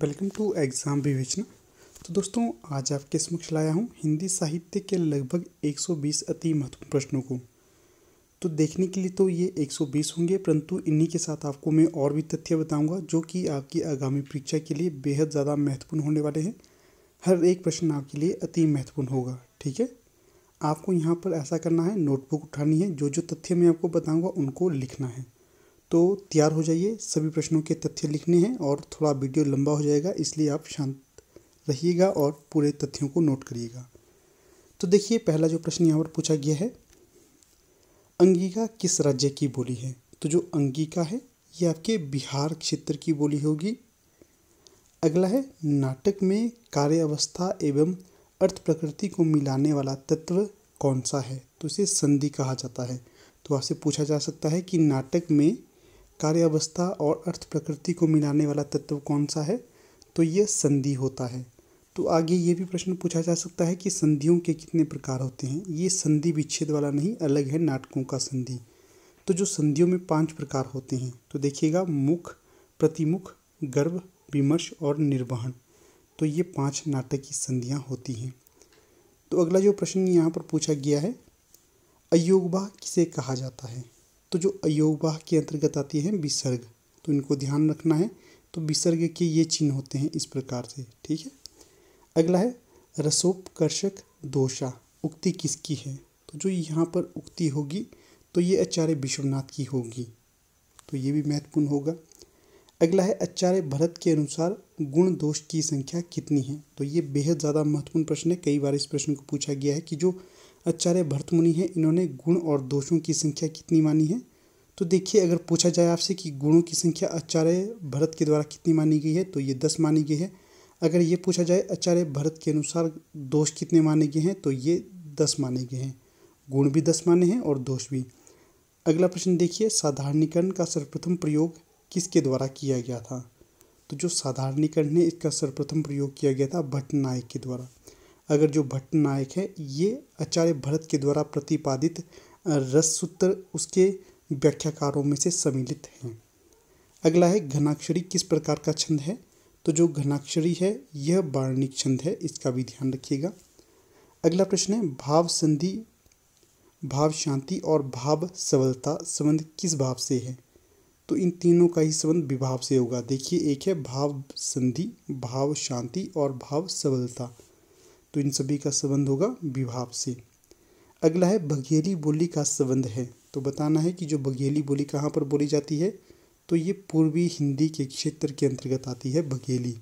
welcome to exam विवेचना तो दोस्तों आज आपके समक्ष लाया हूँ हिंदी साहित्य के लगभग 120 अति महत्वपूर्ण प्रश्नों को तो देखने के लिए तो ये 120 होंगे परंतु इन्हीं के साथ आपको मैं और भी तथ्य बताऊंगा जो कि आपकी आगामी परीक्षा के लिए बेहद ज़्यादा महत्वपूर्ण होने वाले हैं हर एक प्रश्न आपके लिए अति महत्वपूर्ण होगा ठीक है आपको यहाँ पर ऐसा करना है नोटबुक उठानी है जो जो तथ्य मैं आपको बताऊँगा उनको लिखना है तो तैयार हो जाइए सभी प्रश्नों के तथ्य लिखने हैं और थोड़ा वीडियो लंबा हो जाएगा इसलिए आप शांत रहिएगा और पूरे तथ्यों को नोट करिएगा तो देखिए पहला जो प्रश्न यहाँ पर पूछा गया है अंगिका किस राज्य की बोली है तो जो अंगिका है ये आपके बिहार क्षेत्र की बोली होगी अगला है नाटक में कार्य अवस्था एवं अर्थ प्रकृति को मिलाने वाला तत्व कौन सा है तो इसे संधि कहा जाता है तो आपसे पूछा जा सकता है कि नाटक में कार्य अवस्था और अर्थ प्रकृति को मिलाने वाला तत्व कौन सा है तो ये संधि होता है तो आगे ये भी प्रश्न पूछा जा सकता है कि संधियों के कितने प्रकार होते हैं ये संधि विच्छेद वाला नहीं अलग है नाटकों का संधि तो जो संधियों में पांच प्रकार होते हैं तो देखिएगा मुख प्रतिमुख गर्भ विमर्श और निर्वहन तो ये पांच नाटक की संधियाँ होती हैं तो अगला जो प्रश्न यहाँ पर पूछा गया है अयोगबा किसे कहा जाता है तो जो अयोगवाह के अंतर्गत आती है विसर्ग तो इनको ध्यान रखना है तो विसर्ग के ये चिन्ह होते हैं इस प्रकार से ठीक है अगला है रसोपकर्षक दोषा उक्ति किसकी है तो जो यहाँ पर उक्ति होगी तो ये आचार्य विश्वनाथ की होगी तो ये भी महत्वपूर्ण होगा अगला है आचार्य भरत के अनुसार गुण दोष की संख्या कितनी है तो ये बेहद ज़्यादा महत्वपूर्ण प्रश्न है कई बार इस प्रश्न को पूछा गया है कि जो आचार्य भरत मुनि हैं इन्होंने गुण और दोषों की संख्या कितनी मानी है तो देखिए अगर पूछा जाए आपसे कि गुणों की संख्या आचार्य भरत के द्वारा कितनी मानी गई है तो ये दस मानी गई है अगर ये पूछा जाए आचार्य भरत के अनुसार दोष कितने माने गए हैं तो ये दस माने गए हैं गुण भी दस माने हैं और दोष भी अगला प्रश्न देखिए साधारणीकरण का सर्वप्रथम प्रयोग किसके द्वारा किया गया था तो जो साधारणीकरण है इसका सर्वप्रथम प्रयोग किया गया था नायक के द्वारा अगर जो भट्ट नायक है ये आचार्य भरत के द्वारा प्रतिपादित रस सूत्र उसके व्याख्याकारों में से सम्मिलित हैं अगला है घनाक्षरी किस प्रकार का छंद है तो जो घनाक्षरी है यह वार्णिक छंद है इसका भी ध्यान रखिएगा अगला प्रश्न है भाव संधि भाव शांति और भाव सबलता संबंध किस भाव से है तो इन तीनों का ही संबंध विभाव से होगा देखिए एक है भाव संधि भाव शांति और भाव सबलता तो इन सभी का संबंध होगा विभाव से अगला है बघेली बोली का संबंध है तो बताना है कि जो बघेली बोली कहाँ पर बोली जाती है तो ये पूर्वी हिंदी के क्षेत्र के अंतर्गत आती है बघेली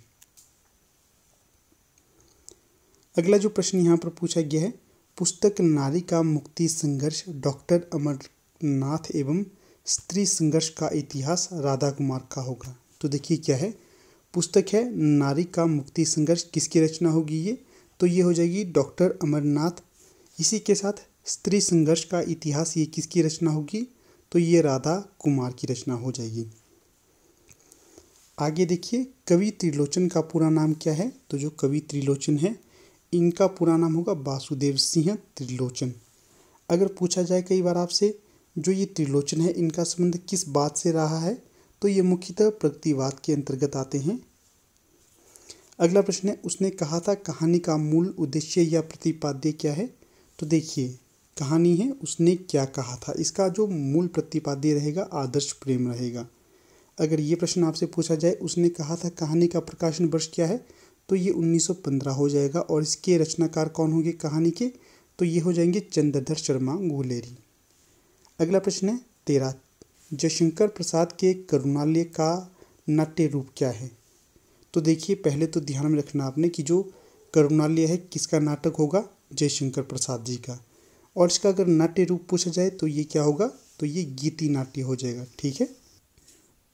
अगला जो प्रश्न यहाँ पर पूछा गया है पुस्तक नारी का मुक्ति संघर्ष डॉक्टर अमरनाथ एवं स्त्री संघर्ष का इतिहास राधा कुमार का होगा तो देखिए क्या है पुस्तक है नारी का मुक्ति संघर्ष किसकी रचना होगी ये तो ये हो जाएगी डॉक्टर अमरनाथ इसी के साथ स्त्री संघर्ष का इतिहास ये किसकी रचना होगी तो ये राधा कुमार की रचना हो जाएगी आगे देखिए कवि त्रिलोचन का पूरा नाम क्या है तो जो कवि त्रिलोचन है इनका पूरा नाम होगा वासुदेव सिंह त्रिलोचन अगर पूछा जाए कई बार आपसे जो ये त्रिलोचन है इनका संबंध किस बात से रहा है तो ये मुख्यतः प्रगतिवाद के अंतर्गत आते हैं अगला प्रश्न है उसने कहा था कहानी का मूल उद्देश्य या प्रतिपाद्य क्या है तो देखिए कहानी है उसने क्या कहा था इसका जो मूल प्रतिपाद्य रहेगा आदर्श प्रेम रहेगा अगर ये प्रश्न आपसे पूछा जाए उसने कहा था कहानी का प्रकाशन वर्ष क्या है तो ये 1915 हो जाएगा और इसके रचनाकार कौन होंगे कहानी के तो ये हो जाएंगे चंद्रधर शर्मा गुलेरी अगला प्रश्न है तेरह जयशंकर प्रसाद के करुणालय का नाट्य रूप क्या है तो देखिए पहले तो ध्यान में रखना आपने कि जो करुणालय है किसका नाटक होगा जयशंकर प्रसाद जी का और इसका अगर नाट्य रूप पूछा जाए तो ये क्या होगा तो ये गीति नाट्य हो जाएगा ठीक है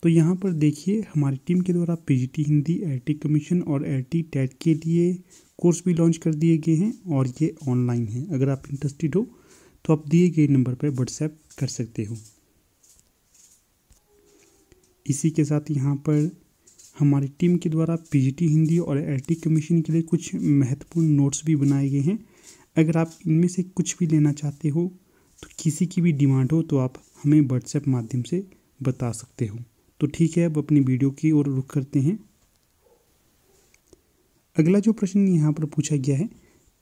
तो यहाँ पर देखिए हमारी टीम के द्वारा पी हिंदी टी कमीशन और टी टैट के लिए कोर्स भी लॉन्च कर दिए गए हैं और ये ऑनलाइन है अगर आप इंटरेस्टेड हो तो आप दिए गए नंबर पर व्हाट्सएप कर सकते हो इसी के साथ यहाँ पर हमारी टीम के द्वारा पीजीटी हिंदी और टी कमीशन के लिए कुछ महत्वपूर्ण नोट्स भी बनाए गए हैं अगर आप इनमें से कुछ भी लेना चाहते हो तो किसी की भी डिमांड हो तो आप हमें व्हाट्सएप माध्यम से बता सकते हो तो ठीक है अब अपनी वीडियो की ओर रुख करते हैं अगला जो प्रश्न यहाँ पर पूछा गया है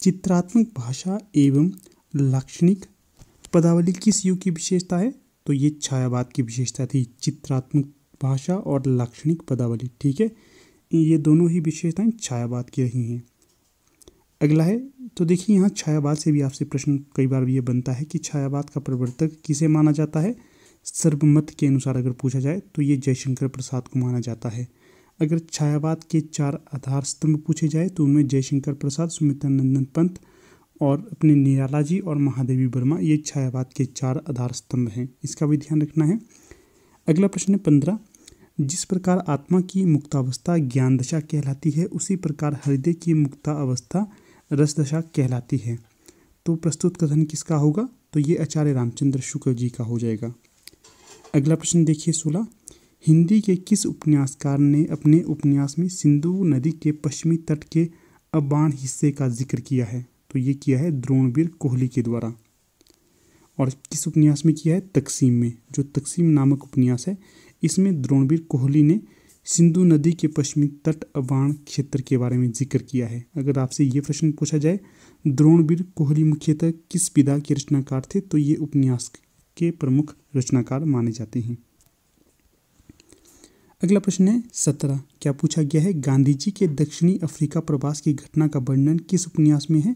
चित्रात्मक भाषा एवं लाक्षणिक पदावली किस युग की विशेषता है तो ये छायावाद की विशेषता थी चित्रात्मक भाषा और लाक्षणिक पदावली ठीक है ये दोनों ही विशेषताएं छायावाद की रही हैं अगला है तो देखिए यहाँ छायावाद से भी आपसे प्रश्न कई बार ये बनता है कि छायावाद का प्रवर्तक किसे माना जाता है सर्वमत के अनुसार अगर पूछा जाए तो ये जयशंकर प्रसाद को माना जाता है अगर छायावाद के चार आधार स्तंभ पूछे जाए तो उनमें जयशंकर प्रसाद सुमित्रा नंदन पंत और अपने निराला जी और महादेवी वर्मा ये छायावाद के चार आधार स्तंभ हैं इसका भी ध्यान रखना है अगला प्रश्न है पंद्रह जिस प्रकार आत्मा की मुक्तावस्था ज्ञान दशा कहलाती है उसी प्रकार हृदय की मुक्ता अवस्था रस दशा कहलाती है तो प्रस्तुत कथन किसका होगा तो ये आचार्य रामचंद्र शुक्ल जी का हो जाएगा अगला प्रश्न देखिए सोलह हिंदी के किस उपन्यासकार ने अपने उपन्यास में सिंधु नदी के पश्चिमी तट के अबाण हिस्से का जिक्र किया है तो ये किया है द्रोणवीर कोहली के द्वारा और किस उपन्यास में किया है तकसीम में जो तकसीम नामक उपन्यास है इसमें द्रोणवीर कोहली ने सिंधु नदी के पश्चिमी तट अवाण क्षेत्र के बारे में जिक्र किया है अगर आपसे ये प्रश्न पूछा जाए द्रोणवीर कोहली मुख्यतः किस पिता के रचनाकार थे तो ये उपन्यास के प्रमुख रचनाकार माने जाते हैं अगला प्रश्न है सत्रह क्या पूछा गया है गांधी जी के दक्षिणी अफ्रीका प्रवास की घटना का वर्णन किस उपन्यास में है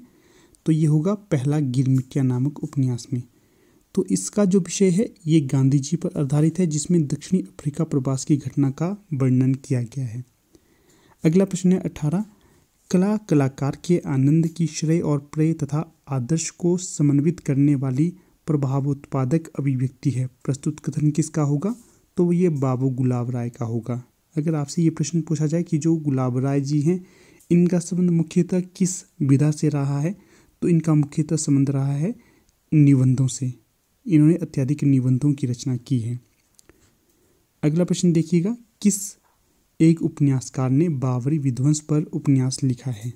तो ये होगा पहला गिरमिटिया नामक उपन्यास में तो इसका जो विषय है ये गांधी जी पर आधारित है जिसमें दक्षिणी अफ्रीका प्रवास की घटना का वर्णन किया गया है अगला प्रश्न है अठारह कला कलाकार के आनंद की श्रेय और प्रेय तथा आदर्श को समन्वित करने वाली प्रभावोत्पादक अभिव्यक्ति है प्रस्तुत कथन किसका होगा तो ये बाबू गुलाब राय का होगा अगर आपसे ये प्रश्न पूछा जाए कि जो गुलाब राय जी हैं इनका संबंध मुख्यतः किस विधा से रहा है तो इनका मुख्यतः संबंध रहा है निबंधों से इन्होंने अत्याधिक निबंधों की रचना की है अगला प्रश्न देखिएगा किस एक उपन्यासकार ने बाबरी विध्वंस पर उपन्यास लिखा है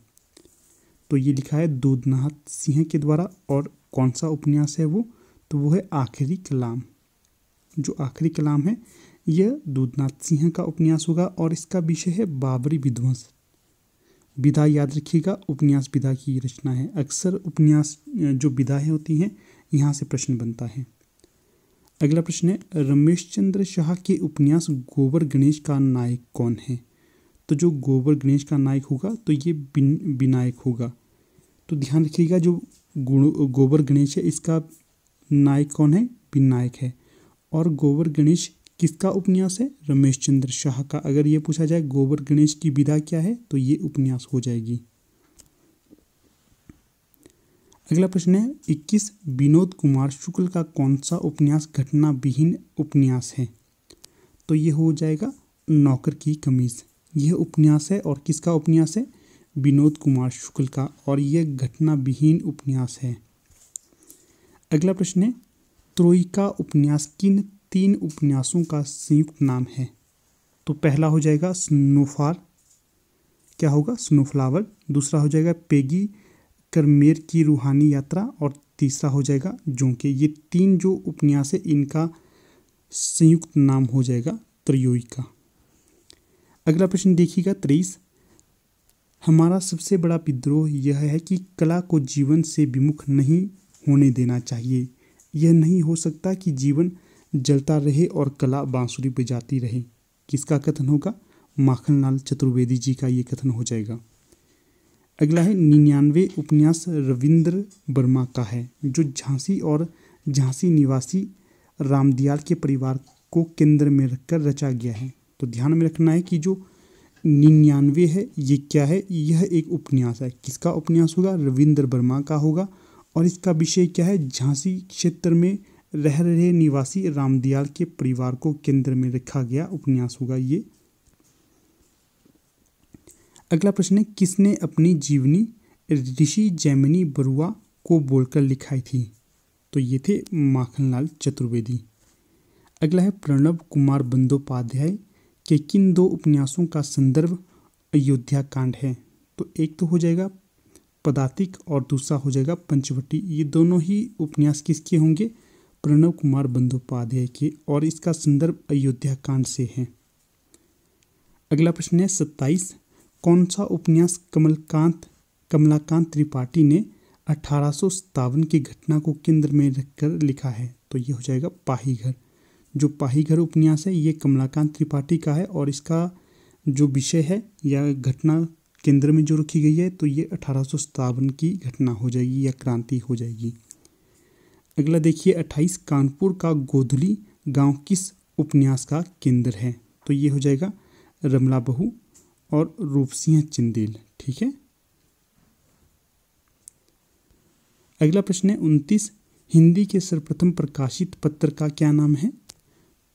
तो ये लिखा है दूधनाथ सिंह के द्वारा और कौन सा उपन्यास है वो तो वो है आखिरी कलाम जो आखिरी कलाम है यह दूधनाथ सिंह का उपन्यास होगा और इसका विषय है बाबरी विध्वंस विधा याद रखिएगा उपन्यास विधा की रचना है अक्सर उपन्यास जो विधाएँ होती हैं यहाँ से प्रश्न बनता है अगला प्रश्न है रमेश चंद्र शाह के उपन्यास गोबर गणेश का नायक कौन है तो जो गोबर गणेश का नायक होगा तो ये बिन विनायक होगा तो ध्यान रखिएगा जो गोबर गणेश है इसका नायक कौन है विनायक है और गोबर गणेश किसका उपन्यास है रमेश चंद्र शाह का अगर ये पूछा जाए गोबर गणेश की विधा क्या है तो ये उपन्यास हो जाएगी अगला प्रश्न है इक्कीस विनोद कुमार शुक्ल का कौन सा उपन्यास घटना विहीन उपन्यास है तो ये हो जाएगा नौकर की कमीज यह उपन्यास है और किसका उपन्यास है विनोद कुमार शुक्ल का और यह घटना विहीन उपन्यास है अगला प्रश्न है त्रोइका उपन्यास किन तीन उपन्यासों का संयुक्त नाम है तो पहला हो जाएगा स्नोफार क्या होगा स्नोफ्लावर दूसरा हो जाएगा पेगी करमेर की रूहानी यात्रा और तीसरा हो जाएगा जोंके ये तीन जो उपन्यास है इनका संयुक्त नाम हो जाएगा त्रयोई का अगला प्रश्न देखिएगा त्रेस हमारा सबसे बड़ा विद्रोह यह है कि कला को जीवन से विमुख नहीं होने देना चाहिए यह नहीं हो सकता कि जीवन जलता रहे और कला बांसुरी बजाती रहे किसका कथन होगा माखनलाल चतुर्वेदी जी का ये कथन हो जाएगा अगला है निन्यानवे उपन्यास रविंद्र वर्मा का है जो झांसी और झांसी निवासी रामदियाल के परिवार को केंद्र में रखकर रचा गया है तो ध्यान में रखना है कि जो निन्यानवे है ये क्या है यह एक उपन्यास है किसका उपन्यास होगा रविंद्र वर्मा का होगा और इसका विषय क्या है झांसी क्षेत्र में रह रहे निवासी रामदियाल के परिवार को केंद्र में रखा गया उपन्यास होगा ये अगला प्रश्न है किसने अपनी जीवनी ऋषि जैमिनी बरुआ को बोलकर लिखाई थी तो ये थे माखनलाल चतुर्वेदी अगला है प्रणव कुमार बंदोपाध्याय के किन दो उपन्यासों का संदर्भ अयोध्या कांड है तो एक तो हो जाएगा पदातिक और दूसरा हो जाएगा पंचवटी ये दोनों ही उपन्यास किसके होंगे प्रणव कुमार बंदोपाध्याय के और इसका संदर्भ अयोध्या कांड से है अगला प्रश्न है सत्ताईस कौन सा उपन्यास कमलकांत कमलाकांत त्रिपाठी ने अठारह की घटना को केंद्र में रखकर लिखा है तो ये हो जाएगा पाहीघर जो पाहीघर उपन्यास है ये कमलाकांत त्रिपाठी का है और इसका जो विषय है या घटना केंद्र में जो रखी गई है तो ये अठारह की घटना हो जाएगी या क्रांति हो जाएगी अगला देखिए अट्ठाईस कानपुर का गोधली गांव किस उपन्यास का केंद्र है तो ये हो जाएगा रमला बहू और रूपसिया चिंदेल ठीक है अगला प्रश्न है उनतीस हिंदी के सर्वप्रथम प्रकाशित पत्र का क्या नाम है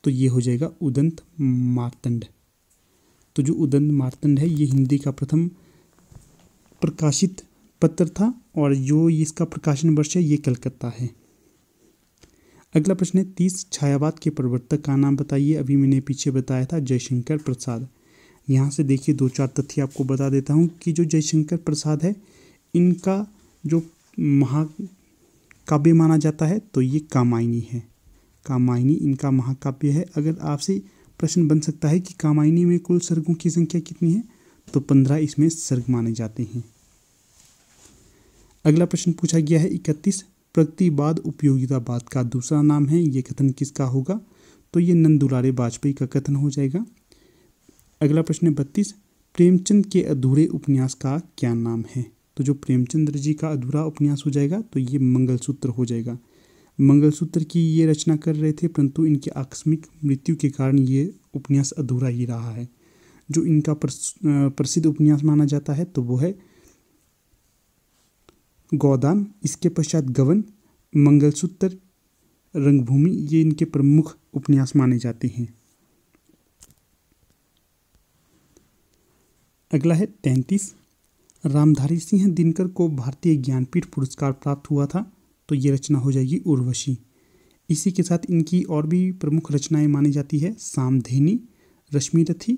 तो ये हो जाएगा उदंत मार्तंड तो जो उदंत मार्तंड है ये हिंदी का प्रथम प्रकाशित पत्र था और जो इसका प्रकाशन वर्ष है ये कलकत्ता है अगला प्रश्न है तीस छायावाद के प्रवर्तक का नाम बताइए अभी मैंने पीछे बताया था जयशंकर प्रसाद यहाँ से देखिए दो चार तथ्य आपको बता देता हूँ कि जो जयशंकर प्रसाद है इनका जो महाकाव्य माना जाता है तो ये कामायनी है कामायनी इनका महाकाव्य है अगर आपसे प्रश्न बन सकता है कि कामायनी में कुल सर्गों की संख्या कितनी है तो पंद्रह इसमें सर्ग माने जाते हैं अगला प्रश्न पूछा गया है इकतीस प्रगतिवाद उपयोगितावाद का दूसरा नाम है ये कथन किसका होगा तो ये नंदुलारे वाजपेयी का कथन हो जाएगा अगला प्रश्न है बत्तीस प्रेमचंद के अधूरे उपन्यास का क्या नाम है तो जो प्रेमचंद्र जी का अधूरा उपन्यास हो जाएगा तो ये मंगलसूत्र हो जाएगा मंगलसूत्र की ये रचना कर रहे थे परंतु इनकी आकस्मिक मृत्यु के कारण ये उपन्यास अधूरा ही रहा है जो इनका प्रसिद्ध उपन्यास माना जाता है तो वो है गोदान इसके पश्चात गवन मंगलसूत्र रंगभूमि ये इनके प्रमुख उपन्यास माने जाते हैं अगला है तैंतीस रामधारी सिंह दिनकर को भारतीय ज्ञानपीठ पुरस्कार प्राप्त हुआ था तो ये रचना हो जाएगी उर्वशी इसी के साथ इनकी और भी प्रमुख रचनाएं मानी जाती है सामधेनी रश्मि रथी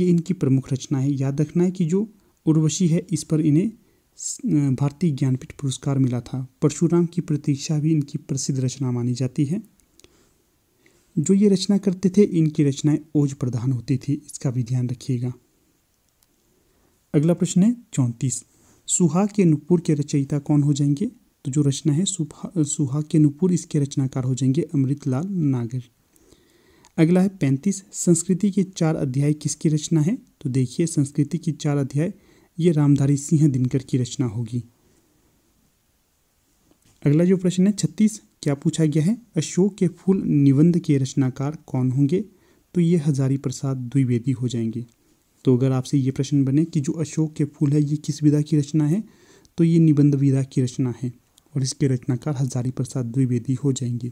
ये इनकी प्रमुख रचना है याद रखना है कि जो उर्वशी है इस पर इन्हें भारतीय ज्ञानपीठ पुरस्कार मिला था परशुराम की प्रतीक्षा भी इनकी प्रसिद्ध रचना मानी जाती है जो ये रचना करते थे इनकी रचनाएं ओज प्रधान होती थी इसका भी ध्यान रखिएगा अगला प्रश्न है चौंतीस सुहाग के नुपुर के रचयिता कौन हो जाएंगे तो जो रचना है सुहा सुहाग के नुपुर इसके रचनाकार हो जाएंगे अमृतलाल नागर अगला है पैंतीस संस्कृति के चार अध्याय किसकी रचना है तो देखिए संस्कृति की चार अध्याय ये रामधारी सिंह दिनकर की रचना होगी अगला जो प्रश्न है छत्तीस क्या पूछा गया है अशोक के फूल निबंध के रचनाकार कौन होंगे तो ये हजारी प्रसाद द्विवेदी हो जाएंगे तो अगर आपसे ये प्रश्न बने कि जो अशोक के फूल है ये किस विधा की रचना है तो ये निबंध विधा की रचना है और इसके रचनाकार हजारी प्रसाद द्विवेदी हो जाएंगे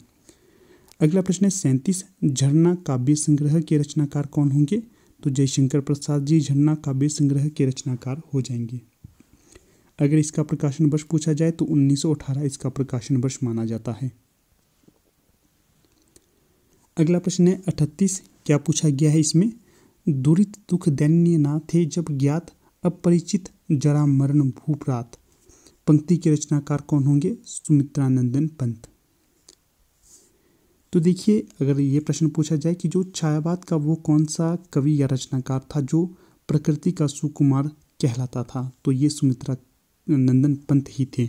अगला प्रश्न है सैंतीस झरना काव्य संग्रह के रचनाकार कौन होंगे तो जयशंकर प्रसाद जी झरना काव्य संग्रह के रचनाकार हो जाएंगे अगर इसका प्रकाशन वर्ष पूछा जाए तो 1918 इसका प्रकाशन वर्ष माना जाता है अगला प्रश्न है अठतीस क्या पूछा गया है इसमें दुरित दुख दैन्य ना थे जब ज्ञात अपरिचित जरा मरण भूपरात पंक्ति के रचनाकार कौन होंगे सुमित्रानंदन पंत तो देखिए अगर ये प्रश्न पूछा जाए कि जो छायावाद का वो कौन सा कवि या रचनाकार था जो प्रकृति का सुकुमार कहलाता था तो ये सुमित्रा नंदन पंत ही थे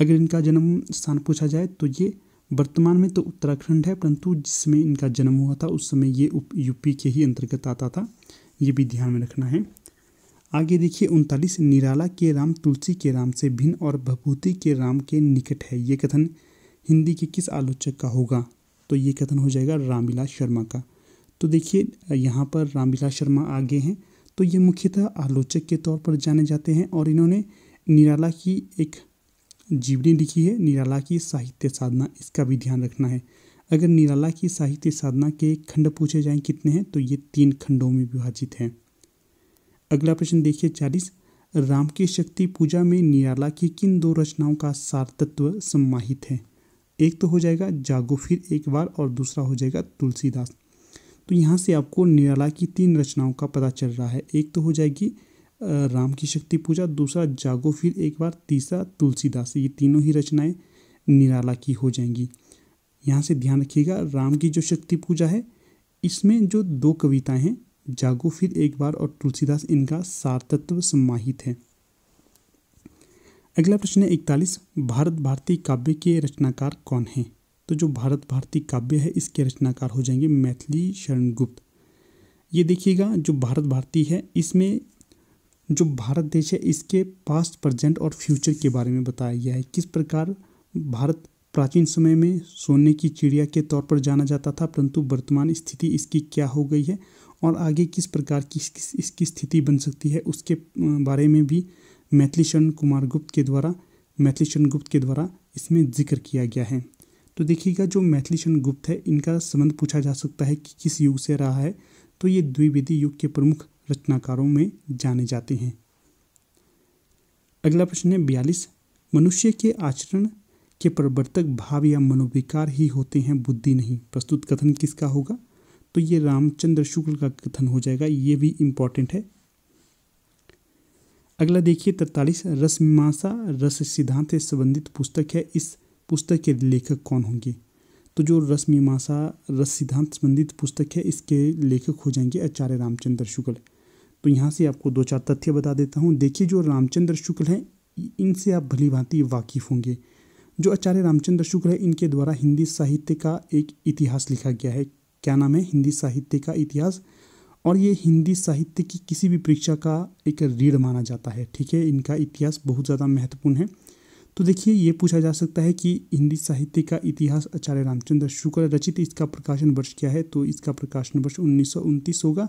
अगर इनका जन्म स्थान पूछा जाए तो ये वर्तमान में तो उत्तराखंड है परंतु जिसमें इनका जन्म हुआ था उस समय ये यूपी के ही अंतर्गत आता था ये भी ध्यान में रखना है आगे देखिए उनतालीस निराला के राम तुलसी के राम से भिन्न और भभूति के राम के निकट है ये कथन हिंदी के किस आलोचक का होगा तो ये कथन हो जाएगा रामविलास शर्मा का तो देखिए यहाँ पर रामविलास शर्मा आगे हैं तो ये मुख्यतः आलोचक के तौर पर जाने जाते हैं और इन्होंने निराला की एक जीवनी लिखी है निराला की साहित्य साधना इसका भी ध्यान रखना है अगर निराला की साहित्य साधना के खंड पूछे जाएं कितने हैं तो ये तीन खंडों में विभाजित हैं अगला प्रश्न देखिए चालीस राम की शक्ति पूजा में निराला की किन दो रचनाओं का सार तत्व सम्माहित है एक तो हो जाएगा जागो फिर एक बार और दूसरा हो जाएगा तुलसीदास तो यहाँ से आपको निराला की तीन रचनाओं का पता चल रहा है एक तो हो जाएगी राम की शक्ति पूजा दूसरा जागो फिर एक बार तीसरा तुलसीदास ये तीनों ही रचनाएं निराला की हो जाएंगी यहाँ से ध्यान रखिएगा राम की जो शक्ति पूजा है इसमें जो दो कविताएं हैं जागो फिर एक बार और तुलसीदास इनका सारतत्व समाहित है अगला प्रश्न है इकतालीस भारत भारती काव्य के रचनाकार कौन हैं तो जो भारत भारती काव्य है इसके रचनाकार हो जाएंगे मैथिली शरणगुप्त ये देखिएगा जो भारत भारती है इसमें जो भारत देश है इसके पास्ट प्रजेंट और फ्यूचर के बारे में बताया गया है किस प्रकार भारत प्राचीन समय में सोने की चिड़िया के तौर पर जाना जाता था परंतु वर्तमान स्थिति इसकी क्या हो गई है और आगे किस प्रकार की इसकी स्थिति बन सकती है उसके अं, बारे में भी मैथिली शरण कुमार गुप्त के द्वारा मैथिली शरण गुप्त के द्वारा इसमें जिक्र किया गया है तो देखिएगा जो मैथिली शरण गुप्त है इनका संबंध पूछा जा सकता है कि किस युग से रहा है तो ये द्विवेदी युग के प्रमुख रचनाकारों में जाने जाते हैं अगला प्रश्न है बयालीस मनुष्य के आचरण के प्रवर्तक भाव या मनोविकार ही होते हैं बुद्धि नहीं प्रस्तुत कथन किसका होगा तो ये रामचंद्र शुक्ल का कथन हो जाएगा ये भी इम्पॉर्टेंट है अगला देखिए तैतालीस रसमीमांसा रस सिद्धांत से संबंधित पुस्तक है इस पुस्तक के लेखक कौन होंगे तो जो रसमीमांसा रस सिद्धांत संबंधित पुस्तक है इसके लेखक हो जाएंगे आचार्य रामचंद्र शुक्ल तो यहाँ से आपको दो चार तथ्य बता देता हूँ देखिए जो रामचंद्र शुक्ल हैं इनसे आप भली भांति वाकिफ़ होंगे जो आचार्य रामचंद्र शुक्ल है इनके द्वारा हिंदी साहित्य का एक इतिहास लिखा गया है क्या नाम है हिंदी साहित्य का इतिहास और ये हिंदी साहित्य की किसी भी परीक्षा का एक रीढ़ माना जाता है ठीक है इनका इतिहास बहुत ज़्यादा महत्वपूर्ण है तो देखिए ये पूछा जा सकता है कि हिंदी साहित्य का इतिहास आचार्य रामचंद्र शुक्ल रचित इसका प्रकाशन वर्ष क्या है तो इसका प्रकाशन वर्ष उन्नीस होगा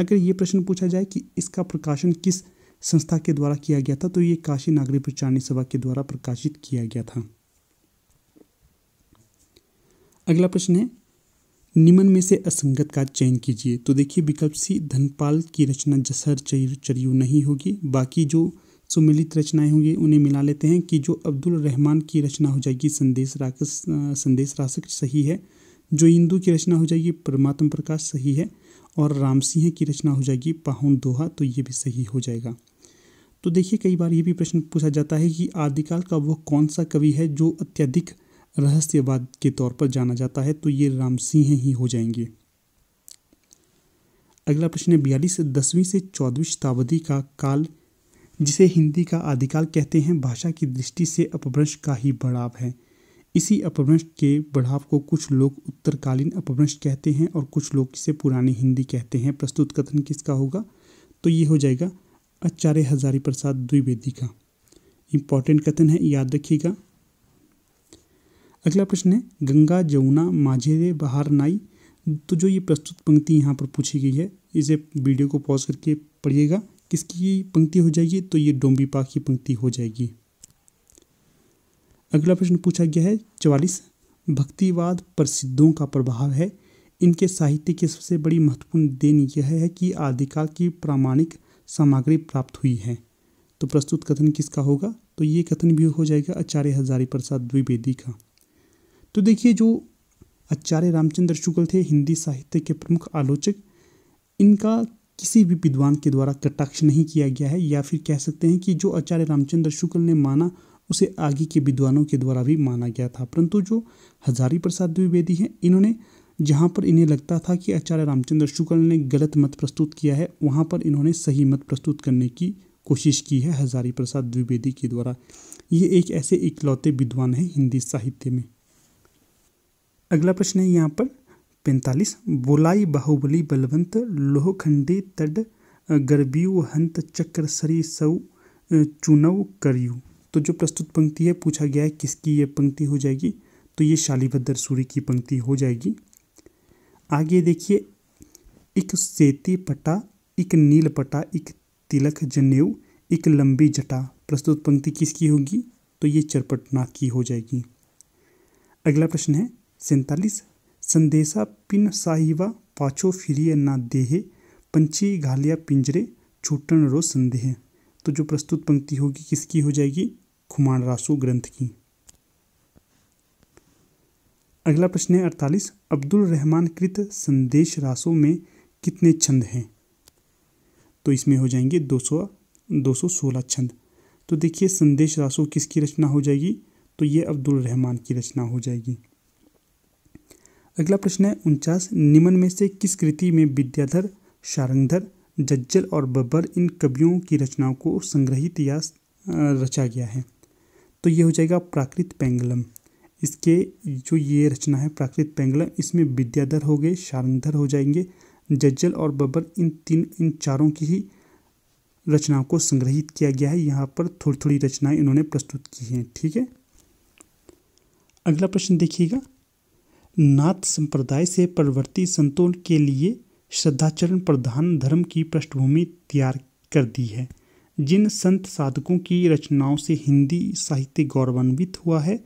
अगर ये प्रश्न पूछा जाए कि इसका प्रकाशन किस संस्था के द्वारा किया गया था तो ये काशी नागरी प्रचारणी सभा के द्वारा प्रकाशित किया गया था अगला प्रश्न है निम्न में से असंगत का चयन कीजिए तो देखिए विकल्प सी धनपाल की रचना जसर चरयू नहीं होगी बाकी जो सुमिलित रचनाएं होंगी उन्हें मिला लेते हैं कि जो अब्दुल रहमान की रचना हो जाएगी संदेश राकस संदेश राशक सही है जो इंदू की रचना हो जाएगी परमात्म प्रकाश सही है और राम सिंह की रचना हो जाएगी पाहुन दोहा तो ये भी सही हो जाएगा तो देखिए कई बार ये भी प्रश्न पूछा जाता है कि आदिकाल का वो कौन सा कवि है जो अत्यधिक रहस्यवाद के तौर पर जाना जाता है तो ये राम सिंह ही हो जाएंगे अगला प्रश्न है बयालीस दसवीं से चौदहवीं शताब्दी का काल जिसे हिंदी का आदिकाल कहते हैं भाषा की दृष्टि से अपभ्रंश का ही बढ़ाव है इसी अपभ्रंश के बढ़ाव को कुछ लोग उत्तरकालीन अपभ्रंश कहते हैं और कुछ लोग इसे पुरानी हिंदी कहते हैं प्रस्तुत कथन किसका होगा तो ये हो जाएगा आचार्य हजारी प्रसाद द्विवेदी का इम्पॉर्टेंट कथन है याद रखिएगा अगला प्रश्न है गंगा जमुना माझेरे बहार नाई तो जो ये प्रस्तुत पंक्ति यहाँ पर पूछी गई है इसे वीडियो को पॉज करके पढ़िएगा किसकी पंक्ति हो जाएगी तो ये डोम्बी पाक की पंक्ति हो जाएगी अगला प्रश्न पूछा गया है चवालीस भक्तिवाद प्रसिद्धों का प्रभाव है इनके साहित्य की सबसे बड़ी महत्वपूर्ण देन यह है कि आदिकाल की प्रामाणिक सामग्री प्राप्त हुई है तो प्रस्तुत कथन किसका होगा तो ये कथन भी हो जाएगा आचार्य हजारी प्रसाद द्विवेदी का तो देखिए जो आचार्य रामचंद्र शुक्ल थे हिंदी साहित्य के प्रमुख आलोचक इनका किसी भी विद्वान के द्वारा कटाक्ष नहीं किया गया है या फिर कह सकते हैं कि जो आचार्य रामचंद्र शुक्ल ने माना उसे आगे के विद्वानों के द्वारा भी माना गया था परंतु जो हजारी प्रसाद द्विवेदी हैं इन्होंने जहाँ पर इन्हें लगता था कि आचार्य रामचंद्र शुक्ल ने गलत मत प्रस्तुत किया है वहाँ पर इन्होंने सही मत प्रस्तुत करने की कोशिश की है हजारी प्रसाद द्विवेदी के द्वारा ये एक ऐसे इकलौते विद्वान हैं हिंदी साहित्य में अगला प्रश्न है यहाँ पर पैंतालीस बोलाई बाहुबली बलवंत लोहखंडे तड गर्भ्यू हंत चक्र सरी सऊ चुनऊ करयू तो जो प्रस्तुत पंक्ति है पूछा गया है किसकी ये पंक्ति हो जाएगी तो ये शालीभद्र सूर्य की पंक्ति हो जाएगी आगे देखिए एक सेती पटा एक नील पटा एक तिलक जनेऊ एक लंबी जटा प्रस्तुत पंक्ति किसकी होगी तो ये चरपटनाक की हो जाएगी अगला प्रश्न है सैंतालीस संदेशा पिन साहिवा पाछो फिरिय ना देहे पंछी घालिया पिंजरे छूटन रो संदेह तो जो प्रस्तुत पंक्ति होगी किसकी हो जाएगी खुमानरासु ग्रंथ की अगला प्रश्न है अड़तालीस अब्दुल रहमान कृत संदेश रासों में कितने छंद हैं तो इसमें हो जाएंगे दो सौ दो सौ सोलह छंद तो देखिए संदेश रासो किसकी रचना हो जाएगी तो ये अब्दुल रहमान की रचना हो जाएगी अगला प्रश्न है उनचास निमन में से किस कृति में विद्याधर शारंगधर जज्जल और बब्बर इन कवियों की रचनाओं को संग्रहित या रचा गया है तो ये हो जाएगा प्राकृत पेंगलम इसके जो ये रचना है प्राकृत पेंगलम इसमें विद्याधर हो गए शारंधर हो जाएंगे जज्जल और बब्बर इन तीन इन चारों की ही रचनाओं को संग्रहित किया गया है यहाँ पर थोड़ी थोड़ी रचनाएं इन्होंने प्रस्तुत की हैं ठीक है अगला प्रश्न देखिएगा नाथ संप्रदाय से परवर्ती संतों के लिए श्रद्धाचरण प्रधान धर्म की पृष्ठभूमि तैयार कर दी है जिन संत साधकों की रचनाओं से हिंदी साहित्य गौरवान्वित हुआ है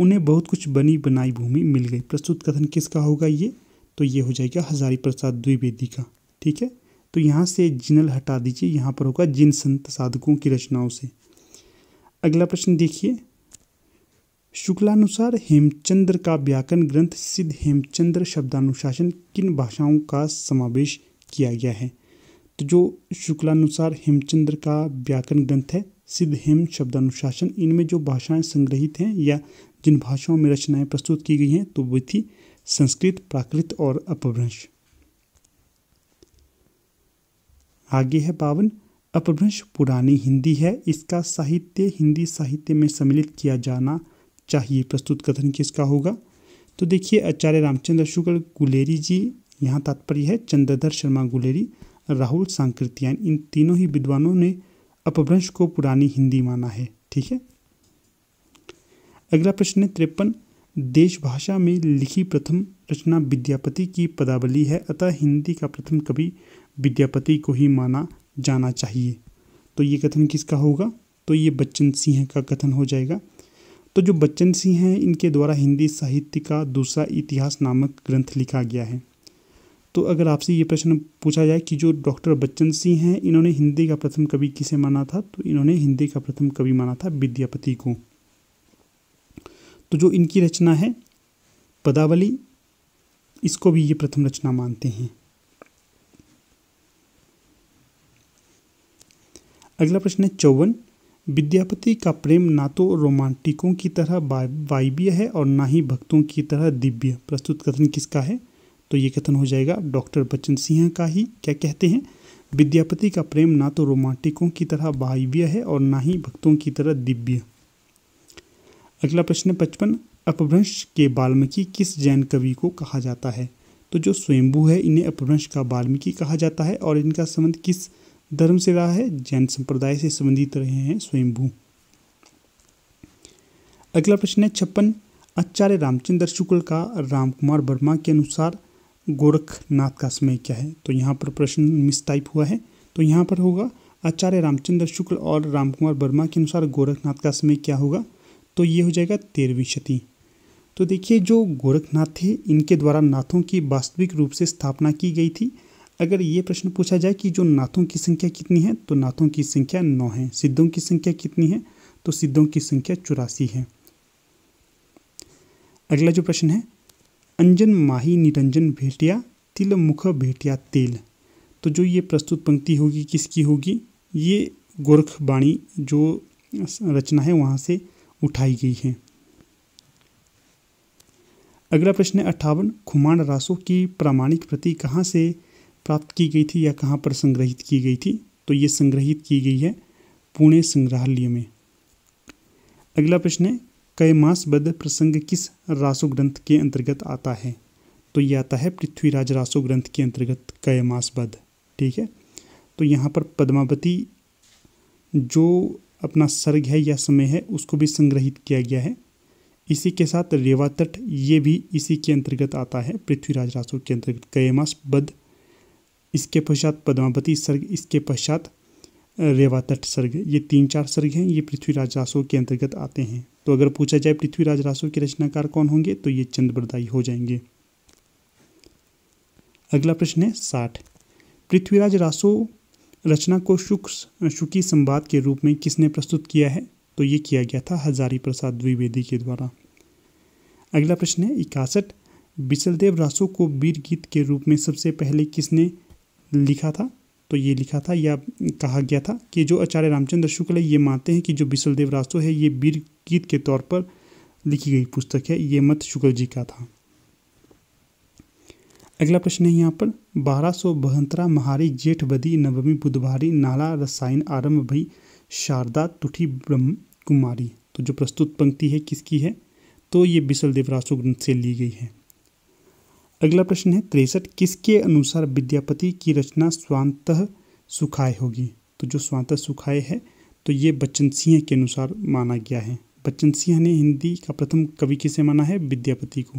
उन्हें बहुत कुछ बनी बनाई भूमि मिल गई प्रस्तुत कथन किसका होगा ये तो ये हो जाएगा हजारी प्रसाद द्विवेदी का ठीक है तो यहाँ से जिनल हटा दीजिए यहाँ पर होगा जिन संत साधकों की रचनाओं से अगला प्रश्न देखिए शुक्लानुसार हेमचंद्र का व्याकरण ग्रंथ सिद्ध हेमचंद्र शब्दानुशासन किन भाषाओं का समावेश किया गया है तो जो शुक्लानुसार हेमचंद्र का व्याकरण ग्रंथ है सिद्ध हेम शब्दानुशासन इनमें जो भाषाएं संग्रहित हैं या जिन भाषाओं में रचनाएं प्रस्तुत की गई हैं तो वे थी संस्कृत प्राकृत और अपभ्रंश आगे है पावन अपभ्रंश पुरानी हिंदी है इसका साहित्य हिंदी साहित्य में सम्मिलित किया जाना चाहिए प्रस्तुत कथन किसका होगा तो देखिए आचार्य रामचंद्र शुक्ल गुलेरी जी यहाँ तात्पर्य है चंद्रधर शर्मा गुलेरी राहुल सांकृत्यायन इन तीनों ही विद्वानों ने अपभ्रंश को पुरानी हिंदी माना है ठीक है अगला प्रश्न है तिरपन देश भाषा में लिखी प्रथम रचना विद्यापति की पदावली है अतः हिंदी का प्रथम कवि विद्यापति को ही माना जाना चाहिए तो ये कथन किसका होगा तो ये बच्चन सिंह का कथन हो जाएगा तो जो बच्चन सिंह हैं इनके द्वारा हिंदी साहित्य का दूसरा इतिहास नामक ग्रंथ लिखा गया है तो अगर आपसे ये प्रश्न पूछा जाए कि जो डॉक्टर बच्चन सिंह हैं इन्होंने हिंदी का प्रथम कवि किसे माना था तो इन्होंने हिंदी का प्रथम कवि माना था विद्यापति को तो जो इनकी रचना है पदावली इसको भी ये प्रथम रचना मानते हैं अगला प्रश्न है चौवन विद्यापति का प्रेम ना तो रोमांटिकों की तरह वायव्य है और ना ही भक्तों की तरह दिव्य प्रस्तुत कथन किसका है तो ये कथन हो जाएगा डॉक्टर बच्चन सिंह का ही क्या कहते हैं विद्यापति का प्रेम ना तो रोमांटिकों की तरह बाह्य है और ना ही भक्तों की तरह दिव्य अगला प्रश्न पचपन अपभ्रंश के बाल्मीकि किस जैन कवि को कहा जाता है तो जो स्वयंभू है इन्हें अपभ्रंश का बाल्मीकि कहा जाता है और इनका संबंध किस धर्म से रहा है जैन संप्रदाय से संबंधित रहे हैं स्वयंभू अगला प्रश्न है छप्पन आचार्य रामचंद्र शुक्ल का रामकुमार वर्मा के अनुसार गोरखनाथ का समय क्या है तो यहाँ पर प्रश्न मिस टाइप हुआ है तो यहाँ पर होगा आचार्य रामचंद्र शुक्ल और रामकुमार वर्मा के अनुसार गोरखनाथ का समय क्या होगा तो ये हो जाएगा तेरहवीं शती तो देखिए जो गोरखनाथ थे इनके द्वारा नाथों की वास्तविक रूप से स्थापना की गई थी अगर ये प्रश्न पूछा जाए कि जो नाथों की संख्या कितनी है तो नाथों की संख्या नौ है सिद्धों की संख्या कितनी है तो सिद्धों की संख्या चौरासी है अगला जो प्रश्न है अंजन माही निरंजन भेटिया तिल मुख भेटिया तेल तो जो ये प्रस्तुत पंक्ति होगी किसकी होगी ये गोरख बाणी जो रचना है वहाँ से उठाई गई है अगला प्रश्न है अट्ठावन खुमान रासों की प्रामाणिक प्रति कहाँ से प्राप्त की गई थी या कहाँ पर संग्रहित की गई थी तो ये संग्रहित की गई है पुणे संग्रहालय में अगला प्रश्न है कैमासबद्ध प्रसंग किस रासो ग्रंथ के अंतर्गत आता है तो ये आता है पृथ्वीराज रासो ग्रंथ के अंतर्गत कैमासबद्ध ठीक है तो यहाँ पर पद्मावती जो अपना सर्ग है या समय है उसको भी संग्रहित किया गया है इसी के साथ रेवा तट ये भी इसी के अंतर्गत आता है पृथ्वीराज रासो के अंतर्गत कैमासबद्ध इसके पश्चात पद्मावती सर्ग इसके पश्चात रेवा तट सर्ग ये तीन चार सर्ग हैं ये पृथ्वीराज रासो के अंतर्गत आते हैं तो अगर पूछा जाए पृथ्वीराज रासो के रचनाकार कौन होंगे तो ये चंद्रबरदाई हो जाएंगे अगला प्रश्न है साठ पृथ्वीराज रासो रचना को शुक शुकी संवाद के रूप में किसने प्रस्तुत किया है तो ये किया गया था हजारी प्रसाद द्विवेदी के द्वारा अगला प्रश्न है इकासठ बिसलदेव रासो को वीर गीत के रूप में सबसे पहले किसने लिखा था तो ये लिखा था या कहा गया था कि जो आचार्य रामचंद्र शुक्ल है ये मानते हैं कि जो बिसलदेव रास्तो है ये वीर गीत के तौर पर लिखी गई पुस्तक है ये मत शुक्ल जी का था अगला प्रश्न है यहाँ पर बारह सौ बहत्तरा महारी जेठ बदी नवमी बुधवारी नाला रसायन आरंभ भई शारदा तुठी ब्रह्म कुमारी तो जो प्रस्तुत पंक्ति है किसकी है तो ये बिसल देवरासो ग्रंथ से ली गई है अगला प्रश्न है तिरसठ किसके अनुसार विद्यापति की रचना स्वांत सुखाय होगी तो जो स्वांत सुखाय है तो ये बच्चन सिंह के अनुसार माना गया है बच्चन सिंह ने हिंदी का प्रथम कवि किसे माना है विद्यापति को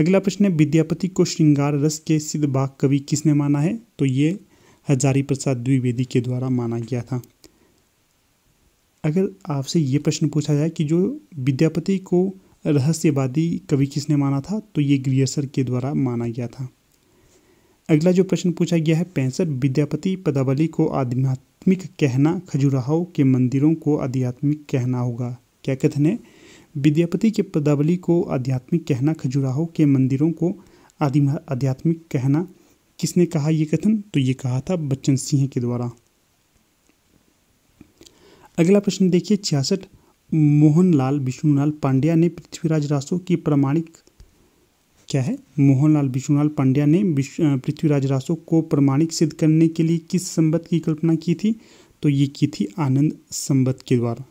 अगला प्रश्न है विद्यापति को श्रृंगार रस के सिद्ध बाग कवि किसने माना है तो ये हजारी प्रसाद द्विवेदी के द्वारा माना गया था अगर आपसे ये प्रश्न पूछा जाए कि जो विद्यापति को रहस्यवादी कवि किसने माना था तो ये ग्रियसर के द्वारा माना गया था अगला जो प्रश्न पूछा गया है पैंसठ विद्यापति पदावली को आध्यात्मिक कहना खजुराहो के मंदिरों को आध्यात्मिक कहना होगा क्या कथन है विद्यापति के पदावली को आध्यात्मिक कहना खजुराहो के मंदिरों को आध्यात्मिक कहना किसने कहा यह कथन तो ये कहा था बच्चन सिंह के द्वारा अगला प्रश्न देखिए छियासठ मोहनलाल विष्णुलाल पांड्या ने पृथ्वीराज रासो की प्रमाणिक क्या है मोहनलाल विष्णुलाल पांड्या ने पृथ्वीराज रासो को प्रमाणिक सिद्ध करने के लिए किस संबत की कल्पना की थी तो ये की थी आनंद संबत के द्वारा